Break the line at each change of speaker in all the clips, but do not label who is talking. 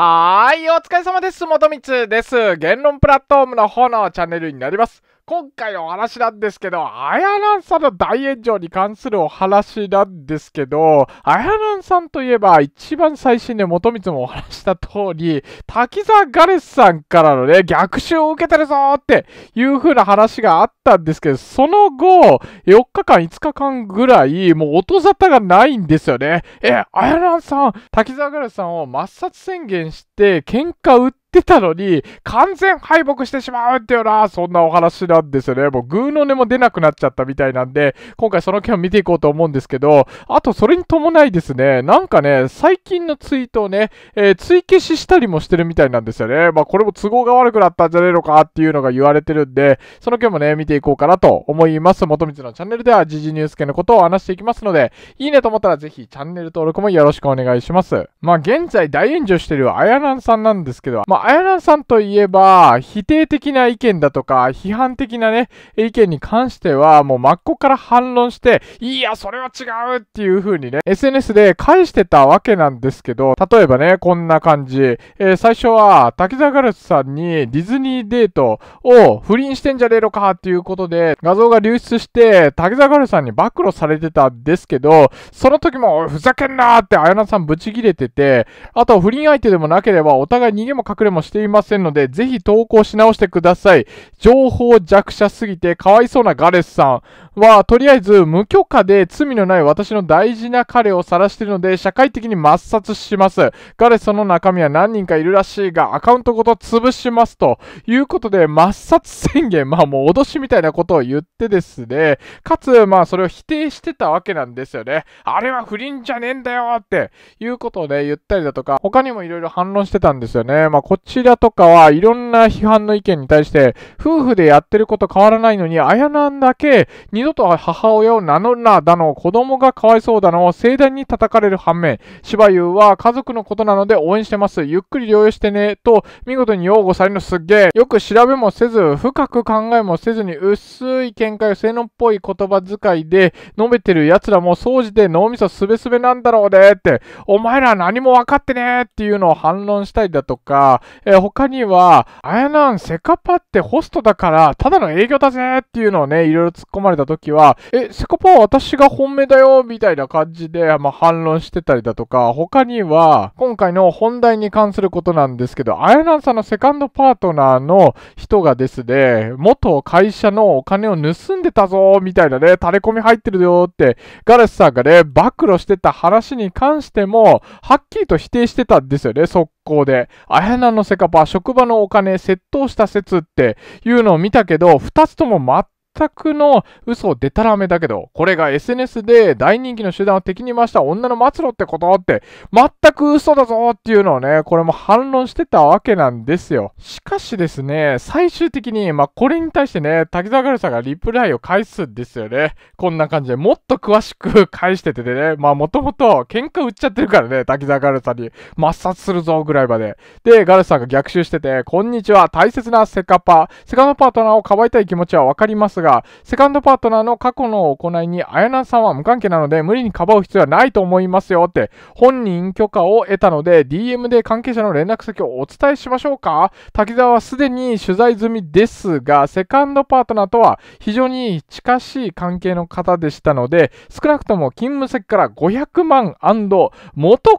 はーい、お疲れ様です。もとみつです。言論プラットフォームの方のチャンネルになります。今回お話なんですけど、あやらんさんの大炎上に関するお話なんですけど、あやらんさんといえば、一番最新で元光もお話した通り、滝沢ガレスさんからのね、逆襲を受けてるぞーっていう風な話があったんですけど、その後、4日間、5日間ぐらい、もう音沙汰がないんですよね。え、あやらんさん、滝沢ガレスさんを抹殺宣言して、喧嘩打って、ってたのに、完全敗北してしまうっていうような、そんなお話なんですよね。もう、ぐーの音も出なくなっちゃったみたいなんで、今回その件を見ていこうと思うんですけど、あと、それに伴いですね、なんかね、最近のツイートをね、えー、追消ししたりもしてるみたいなんですよね。まあ、これも都合が悪くなったんじゃねえのかっていうのが言われてるんで、その件もね、見ていこうかなと思います。元光のチャンネルでは、時事ニュース系のことを話していきますので、いいねと思ったらぜひチャンネル登録もよろしくお願いします。まあ、現在大炎上してるあやなんさんなんですけど、まああ、綾菜さんといえば、否定的な意見だとか、批判的なね、意見に関しては、もう真っ向から反論して、いや、それは違うっていう風にね、SNS で返してたわけなんですけど、例えばね、こんな感じ。えー、最初は、滝沢ガルスさんにディズニーデートを不倫してんじゃねえのかっていうことで、画像が流出して、滝沢ガルスさんに暴露されてたんですけど、その時も、ふざけんなーって綾菜さんブチ切れてて、あと不倫相手でもなければ、お互い逃げも隠れれもしていませんので、ぜひ投稿し直してください。情報弱者すぎてかわいそうなガレスさん。は、とりあえず無許可で罪のない私の大事な彼を晒しているので、社会的に抹殺します。彼その中身は何人かいるらしいが、アカウントごと潰します。ということで、抹殺宣言、まあもう脅しみたいなことを言ってですね、かつ、まあそれを否定してたわけなんですよね。あれは不倫じゃねえんだよっていうことをね、言ったりだとか、他にもいろいろ反論してたんですよね。まあこちらとかはいろんな批判の意見に対して、夫婦でやってること変わらないのに、あやなんだけ、二度と母親を名乗るなだの、子供がかわいそうだの、盛大に叩かれる反面、芝優は家族のことなので応援してます。ゆっくり療養してね、と、見事に擁護されるのすっげえ。よく調べもせず、深く考えもせずに、薄い見解を性能っぽい言葉遣いで述べてる奴らも、掃除で脳みそすべすべなんだろうね、って、お前ら何も分かってねっていうのを反論したりだとか、えー、他には、あやなん、セカパってホストだから、ただの営業だぜっていうのをね、いろいろ突っ込まれた時は、え、セコパは私が本命だよ、みたいな感じで、まあ、反論してたりだとか、他には、今回の本題に関することなんですけど、アヤナンさんのセカンドパートナーの人がですね、元会社のお金を盗んでたぞ、みたいなね、垂れ込み入ってるよって、ガラスさんがね、暴露してた話に関しても、はっきりと否定してたんですよね、速攻で。アヤナのセカパ、職場のお金窃盗した説っていうのを見たけど、2つとも全くの嘘でたらめだけど、これが SNS で大人気の手段を敵に回した女の末路ってことって、全く嘘だぞっていうのをね、これも反論してたわけなんですよ。しかしですね、最終的に、まあ、これに対してね、滝沢ガルさんがリプライを返すんですよね。こんな感じで、もっと詳しく返しててね、まあ、もともと喧嘩売っちゃってるからね、滝沢ガルさんに抹殺するぞぐらいまで。で、ガルさんが逆襲してて、こんにちは、大切なセカパ、セカのパートナーをかばいたい気持ちはわかりますが、が、セカンドパートナーの過去の行いに、あやなさんは無関係なので、無理にかばう必要はないと思いますよって、本人許可を得たので、DM で関係者の連絡先をお伝えしましょうか滝沢はすでに取材済みですが、セカンドパートナーとは非常に近しい関係の方でしたので、少なくとも勤務先から500万元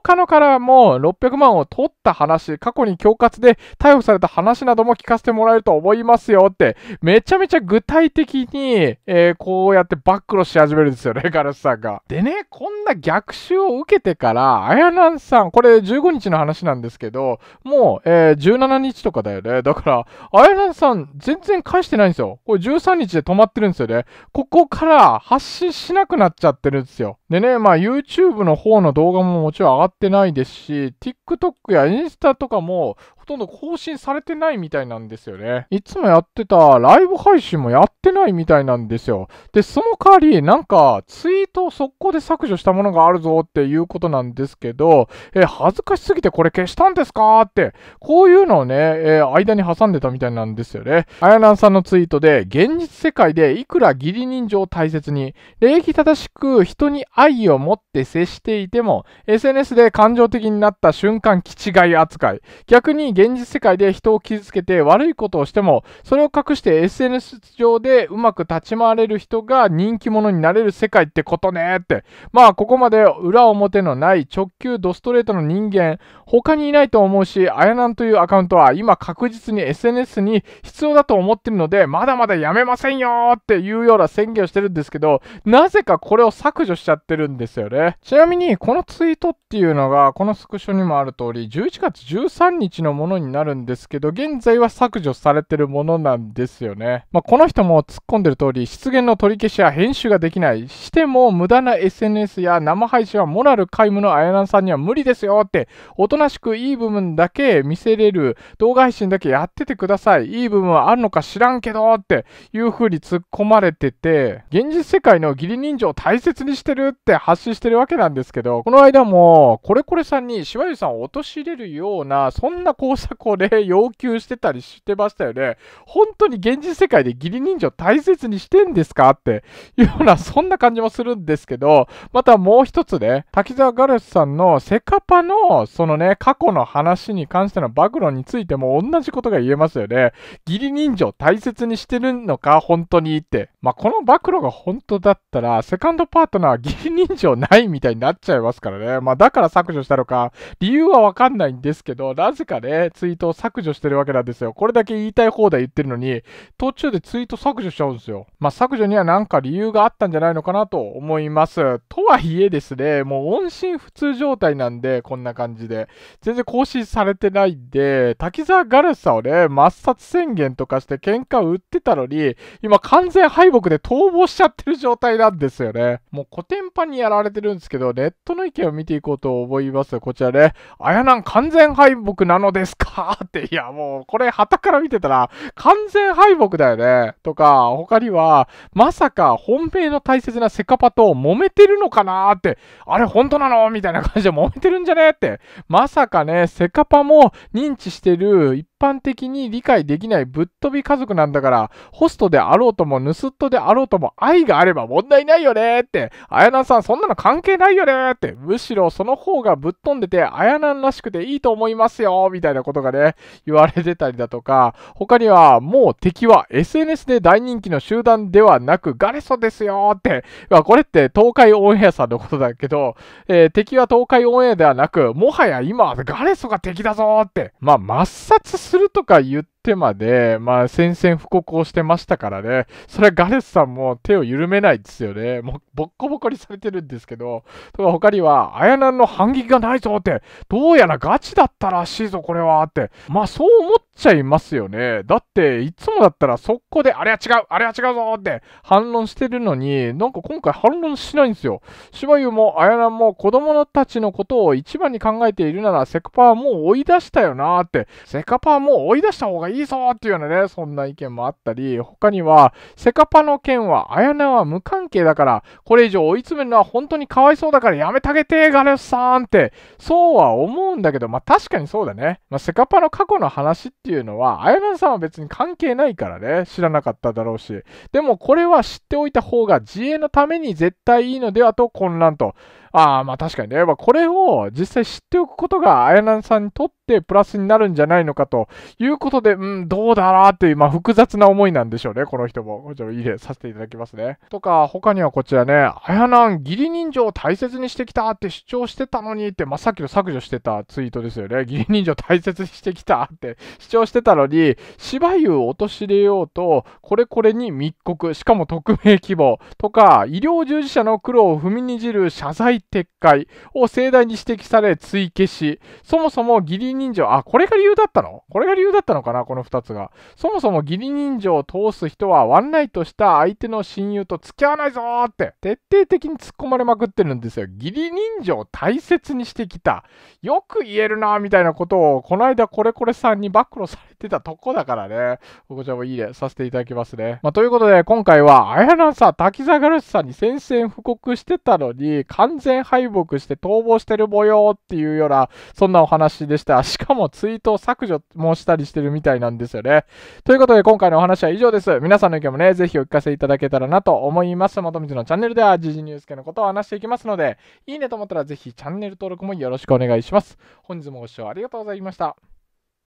カノからも600万を取った話、過去に恐喝で逮捕された話なども聞かせてもらえると思いますよって、めちゃめちゃ具体的に、えー、こうやって暴露し始めるんですよね、ガラスさんが。でね、こんな逆襲を受けてから、あやなんさん、これ15日の話なんですけど、もう、えー、17日とかだよね。だから、あやなんさん、全然返してないんですよ。これ13日で止まってるんですよね。ここから発信しなくなっちゃってるんですよ。でね、まあ YouTube の方の動画ももちろん上がってないですし、TikTok やインスタとかもとんど更新されてないみたいなんですよね。いつもやってたライブ配信もやってないみたいなんですよ。で、その代わり、なんか、ツイートを速攻で削除したものがあるぞっていうことなんですけど、えー、恥ずかしすぎてこれ消したんですかって、こういうのをね、えー、間に挟んでたみたいなんですよね。あやなんさんのツイートで、現実世界でいくら義理人情を大切に、礼儀正しく人に愛を持って接していても、SNS で感情的になった瞬間、気違い扱い。逆に現実世界で人を傷つけて悪いことをしても、それを隠して SNS 上でうまく立ち回れる人が人気者になれる世界ってことねって。まあ、ここまで裏表のない直球ドストレートの人間、他にいないと思うし、あやなんというアカウントは今確実に SNS に必要だと思ってるので、まだまだやめませんよっていうような宣言をしてるんですけど、なぜかこれを削除しちゃってるんですよね。ちなみに、このツイートっていうのが、このスクショにもある通り、11月13日のもののになるんですけど、現在は削除されてるものなんですよね。まあ、この人も突っ込んでる通り、失言の取り消しや編集ができない、しても無駄な SNS や生配信はモラル皆無のあやなさんには無理ですよって、おとなしくいい部分だけ見せれる、動画配信だけやっててください、いい部分はあるのか知らんけどっていう風に突っ込まれてて、現実世界の義理人情を大切にしてるって発信してるわけなんですけど、この間も、これこれさんに、しわゆさんを陥れるような、そんな行巧者こ要求してたりしてましたよね。本当に現実世界で義理人情大切にしてんですかっていうような、そんな感じもするんですけど、またもう一つね、滝沢ガレスさんのセカパの、そのね、過去の話に関しての暴露についても同じことが言えますよね。義理人情大切にしてるのか、本当にって。まあ、この暴露が本当だったら、セカンドパートナーは義理人情ないみたいになっちゃいますからね。まあ、だから削除したのか、理由はわかんないんですけど、なぜかね、ツイートを削除してるわけなんですよ。これだけ言いたい放題言ってるのに、途中でツイート削除しちゃうんですよ。まあ、削除にはなんか理由があったんじゃないのかなと思います。とはいえですね、もう音信不通状態なんで、こんな感じで。全然更新されてないんで、滝沢ガルサをね、抹殺宣言とかして喧嘩売ってたのに、今完全敗北で逃亡しちゃってる状態なんですよね。もう古典版にやられてるんですけど、ネットの意見を見ていこうと思います。こちらね、あやなん完全敗北なのです。ですかって、いや、もう、これ、旗から見てたら、完全敗北だよね。とか、他には、まさか、本命の大切なセカパと揉めてるのかなって、あれ、本当なのみたいな感じで揉めてるんじゃねって、まさかね、セカパも認知してる一般的に理解できないぶっ飛び家族なんだから、ホストであろうとも、盗人であろうとも、愛があれば問題ないよねって、あやなさんそんなの関係ないよねって、むしろその方がぶっ飛んでて、あやならしくていいと思いますよみたいなことがね、言われてたりだとか、他には、もう敵は SNS で大人気の集団ではなく、ガレソですよって、これって東海オンエアさんのことだけど、えー、敵は東海オンエアではなく、もはや今、ガレソが敵だぞって、まあ、抹殺すするとか言ってまで、まあ、宣戦布告をしてましたからね、それはガレスさんも手を緩めないですよね。もう、ボッコボコにされてるんですけど、とか、他には、綾南の反撃がないぞって、どうやらガチだったらしいぞ、これは、って。まあ、そう思っちゃいますよね。だって、いつもだったら、速攻で、あれは違う、あれは違うぞって、反論してるのに、なんか今回反論しないんですよ。芝生も綾南も子供たちのことを一番に考えているなら、セクパはもう追い出したよなって、セカパはもう追い出した方がいいぎそっていうようなね、そんな意見もあったり、他には、セカパの件は、綾菜は無関係だから、これ以上追い詰めるのは本当にかわいそうだからやめてあげて、ガレスさんって、そうは思うんだけど、まあ確かにそうだね。まあ、セカパの過去の話っていうのは、綾菜さんは別に関係ないからね、知らなかっただろうし。でもこれは知っておいた方が自衛のために絶対いいのではと混乱と。ああ、まあ確かにね。っぱこれを実際知っておくことが、綾菜さんにとってプラスになるんじゃないのかということで、うん、どうだなっていう、まあ複雑な思いなんでしょうね。この人も。こちら入れさせていただきますね。とか、他にはこちらね、綾ん、義理人情を大切にしてきたって主張してたのにって、まあさっきの削除してたツイートですよね。義理人情大切にしてきたって主張してたのに、芝居を陥れようと、これこれに密告、しかも匿名希望とか、医療従事者の苦労を踏みにじる謝罪撤回を盛大に指摘され追消し、そもそも義理人情、あ、これが理由だったのこれが理由だったのかなこの2つが。そもそも義理人情を通す人はワンナイトした相手の親友と付き合わないぞーって徹底的に突っ込まれまくってるんですよ。義理人情を大切にしてきた。よく言えるなみたいなことを、この間これこれさんに暴露されてたとこだからね。こちらもいいね、させていただきますね。まあ、ということで、今回は、あやなさ、滝沢ガルスさんに宣戦布告してたのに、完全戦敗北して逃亡してる模様っていうような、そんなお話でした。しかもツイートを削除もしたりしてるみたいなんですよね。ということで今回のお話は以上です。皆さんの意見もね、ぜひお聞かせいただけたらなと思います。元道のチャンネルでは、時事ニュース系のことを話していきますので、いいねと思ったらぜひチャンネル登録もよろしくお願いします。本日もご視聴ありがとうございました。